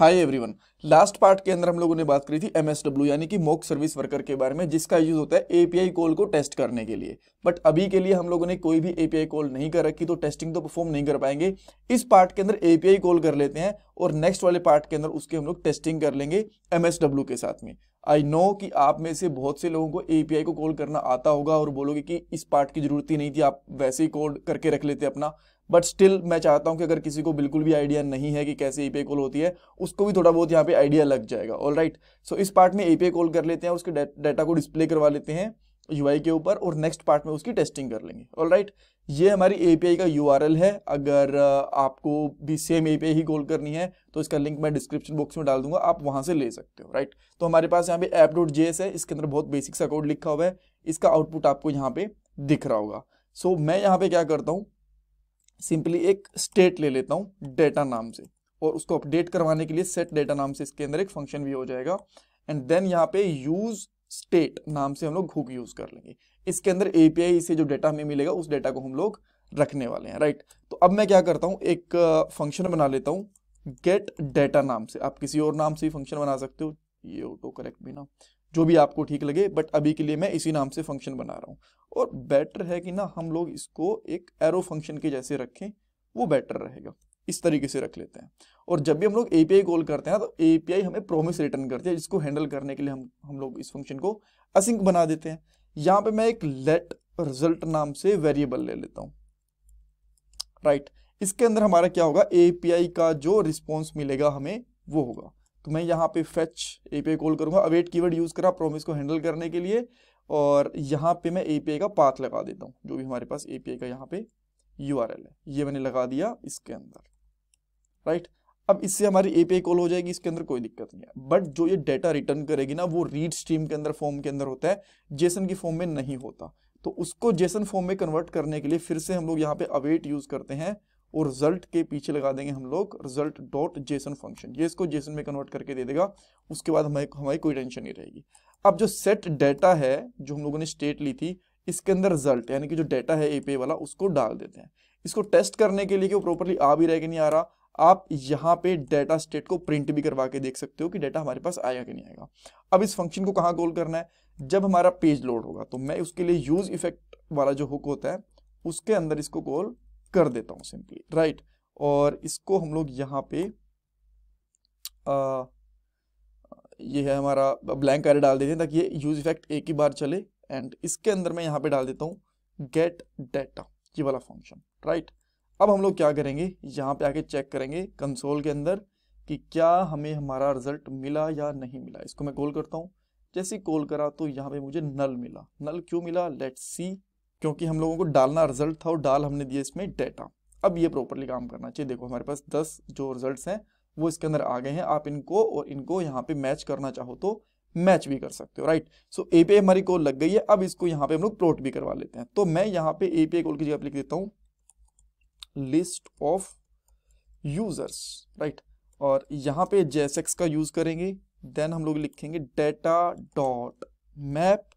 Hi everyone last part के अंदर हम लोगों ने बात करी थी एमएसडब्ल्यू यानी कि मोक सर्विस वर्कर के बारे में जिसका यूज होता है एपीआई कॉल को टेस्ट करने के लिए बट अभी के लिए हम लोगों ने कोई भी एपीआई कॉल नहीं कर रखी तो टेस्टिंग तो परफॉर्म नहीं कर पाएंगे इस पार्ट के अंदर एपीआई कॉल कर लेते हैं और नेक्स्ट वाले पार्ट के अंदर उसके हम लोग टेस्टिंग कर लेंगे एमएसडब्ल्यू के साथ में आई नो कि आप में से बहुत से लोगों को ए को कॉल करना आता होगा और बोलोगे कि इस पार्ट की जरूरत ही नहीं थी आप वैसे ही कॉल करके रख लेते अपना बट स्टिल मैं चाहता हूं कि अगर किसी को बिल्कुल भी आइडिया नहीं है कि कैसे ए कॉल होती है उसको भी थोड़ा बहुत यहाँ पे आइडिया लग जाएगा ऑल राइट सो इस पार्ट में ए कॉल कर लेते हैं उसके डाटा को डिस्प्ले करवा लेते हैं यू के ऊपर और नेक्स्ट पार्ट में उसकी टेस्टिंग कर लेंगे ऑल राइट ये हमारी एपीआई का यू है अगर आपको भी सेम एपीआई ही कॉल करनी है तो इसका लिंक मैं डिस्क्रिप्शन बॉक्स में डाल दूंगा आप वहां से ले सकते हो राइट तो हमारे पास यहाँ पे ऐप डॉट जे है इसके अंदर बहुत बेसिक सा कोड लिखा हुआ है इसका आउटपुट आपको यहाँ पे दिख रहा होगा सो so, मैं यहाँ पे क्या करता हूँ सिंपली एक स्टेट ले लेता हूँ डेटा नाम से और उसको अपडेट करवाने के लिए सेट डेटा नाम से इसके अंदर एक फंक्शन भी हो जाएगा एंड देन यहाँ पे यूज़ स्टेट नाम से हम लोग हुक यूज कर लेंगे इसके अंदर एपीआई से जो डेटा हमें मिलेगा उस डेटा को हम लोग रखने वाले हैं राइट तो अब मैं क्या करता हूँ एक फंक्शन बना लेता हूँ गेट डेटा नाम से आप किसी और नाम से भी फंक्शन बना सकते हो ये ऑटो करेक्ट भी ना जो भी आपको ठीक लगे बट अभी के लिए मैं इसी नाम से फंक्शन बना रहा हूँ और बेटर है कि ना हम लोग इसको एक एरो फंक्शन के जैसे रखें वो बेटर रहेगा इस तरीके से रख लेते हैं और जब भी हम लोग एपीआई कॉल करते हैं तो एपीआई हमें प्रोमिस रिटर्न करती है जिसको हैंडल करने के लिए हम हम लोग इस फंक्शन को असिंक बना देते हैं यहाँ पे मैं एक लेट रिजल्ट नाम से वेरिएबल ले लेता हूँ राइट right. इसके अंदर हमारा क्या होगा एपीआई का जो रिस्पॉन्स मिलेगा हमें वो होगा तो मैं यहाँ पे फेच एपीआई कॉल करूंगा अवेट कीवर्ड यूज़ करा प्रोमिस को हैंडल करने के लिए और यहाँ पे मैं एपीआई का पाथ लगा देता हूँ जो भी हमारे पास एपीआई का यहाँ पे यूआरएल है ये मैंने लगा दिया इसके अंदर राइट अब इससे हमारी एपीआई कॉल हो जाएगी इसके अंदर कोई दिक्कत नहीं है बट जो ये डेटा रिटर्न करेगी ना वो रीड स्ट्रीम के अंदर फॉर्म के अंदर होता है जेसन की फॉर्म में नहीं होता तो उसको जेसन फॉर्म में कन्वर्ट करने के लिए फिर से हम लोग यहाँ पे अवेट यूज करते हैं और रिजल्ट के पीछे लगा देंगे हम लोग रिजल्ट डॉट जेसन फंक्शन ये इसको जेसन में कन्वर्ट करके दे देगा उसके बाद हमारी हमारी कोई टेंशन नहीं रहेगी अब जो सेट डेटा है जो हम लोगों ने स्टेट ली थी इसके अंदर रिजल्ट यानी कि जो डेटा है एपीआई वाला उसको डाल देते हैं इसको टेस्ट करने के लिए कि वो प्रॉपरली आ भी रहेगा नहीं आ रहा आप यहाँ पे डेटा स्टेट को प्रिंट भी करवा के देख सकते हो कि डेटा हमारे पास आएगा कि नहीं आएगा अब इस फंक्शन को कहाँ कॉल करना है जब हमारा पेज लोड होगा तो मैं उसके लिए यूज इफेक्ट वाला जो हुक होता है उसके अंदर इसको कॉल कर देता हूँ सिंपली राइट और इसको हम लोग यहाँ पे आ, ये है हमारा ब्लैंक कार्य डाल देते हैं ताकि ये यूज इफेक्ट एक ही बार चले एंड इसके अंदर मैं यहाँ पे डाल देता हूँ गेट डेटा ये वाला फंक्शन राइट अब हम लोग क्या करेंगे यहाँ पे आके चेक करेंगे कंसोल के अंदर कि क्या हमें हमारा रिजल्ट मिला या नहीं मिला इसको मैं कॉल करता हूँ जैसे कॉल करा तो यहाँ पे मुझे नल मिला नल क्यों मिला लेट सी क्योंकि हम लोगों को डालना रिजल्ट था और डाल हमने दिया इसमें डेटा अब ये प्रॉपरली काम करना चाहिए देखो हमारे पास दस जो रिजल्ट हैं वो इसके अंदर आ गए हैं आप इनको और इनको यहाँ पे मैच करना चाहो तो मैच भी कर सकते हो राइट सो ए हमारी कॉल लग गई है अब इसको यहाँ पे हम लोग प्लॉट भी करवा लेते हैं तो मैं यहाँ पे ए कॉल की जगह लिख देता हूँ लिस्ट ऑफ यूजर्स राइट और यहाँ पे जेसेक्स का यूज करेंगे देन हम लोग लिखेंगे डेटा डॉट मैप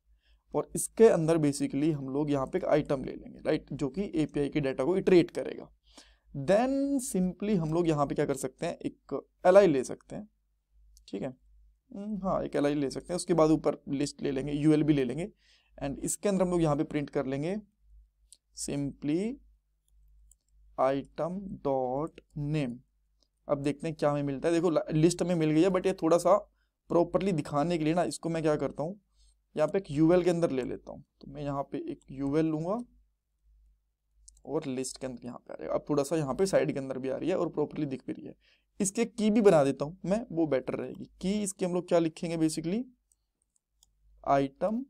और इसके अंदर बेसिकली हम लोग यहाँ पे एक आइटम ले लेंगे राइट जो कि एपीआई के डेटा को इटरेट करेगा देन सिंपली हम लोग यहाँ पे क्या कर सकते हैं एक एल ले सकते हैं ठीक है हम्म, हाँ एक एल ले सकते हैं उसके बाद ऊपर लिस्ट ले लेंगे यू ले लेंगे एंड इसके अंदर हम लोग यहाँ पे प्रिंट कर लेंगे सिंपली आइटम डॉट नेम अब देखते हैं क्या हमें मिलता है देखो लिस्ट हमें मिल गई है बट ये थोड़ा सा प्रॉपरली दिखाने के लिए ना इसको मैं क्या करता हूँ यहाँ पे एक यूएल के अंदर ले लेता हूँ तो मैं यहाँ पे एक यूएल लूंगा और लिस्ट के अंदर यहाँ पे आ है अब थोड़ा सा यहाँ पे साइड के अंदर भी आ रही है और प्रॉपरली दिख भी रही है इसके की भी बना देता हूँ मैं वो बेटर रहेगी की इसके हम लोग क्या लिखेंगे बेसिकली आइटम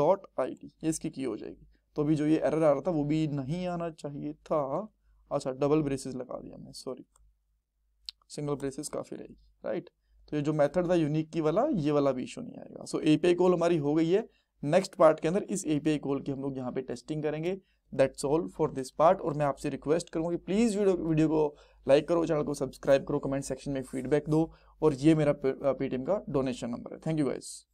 डॉट आई ये इसकी की हो जाएगी तो भी जो ये एरर आ रहा था वो भी नहीं आना चाहिए था अच्छा डबल ब्रेसिस लगा दिया मैं सॉरी सिंगल ब्रेसिस काफ़ी रहेगी राइट तो ये जो मेथड था यूनिक की वाला ये वाला भी इशू नहीं आएगा सो एपीआई कॉल हमारी हो गई है नेक्स्ट पार्ट के अंदर इस एपीआई कॉल की हम लोग यहाँ पे टेस्टिंग करेंगे that's all for this part और मैं आपसे रिक्वेस्ट करूँगा कि प्लीज़ वीडियो वीडियो को लाइक करो चैनल को सब्सक्राइब करो कमेंट सेक्शन में फीडबैक दो और ये मेरा पेटीएम का डोनेशन नंबर है थैंक यू गाइज़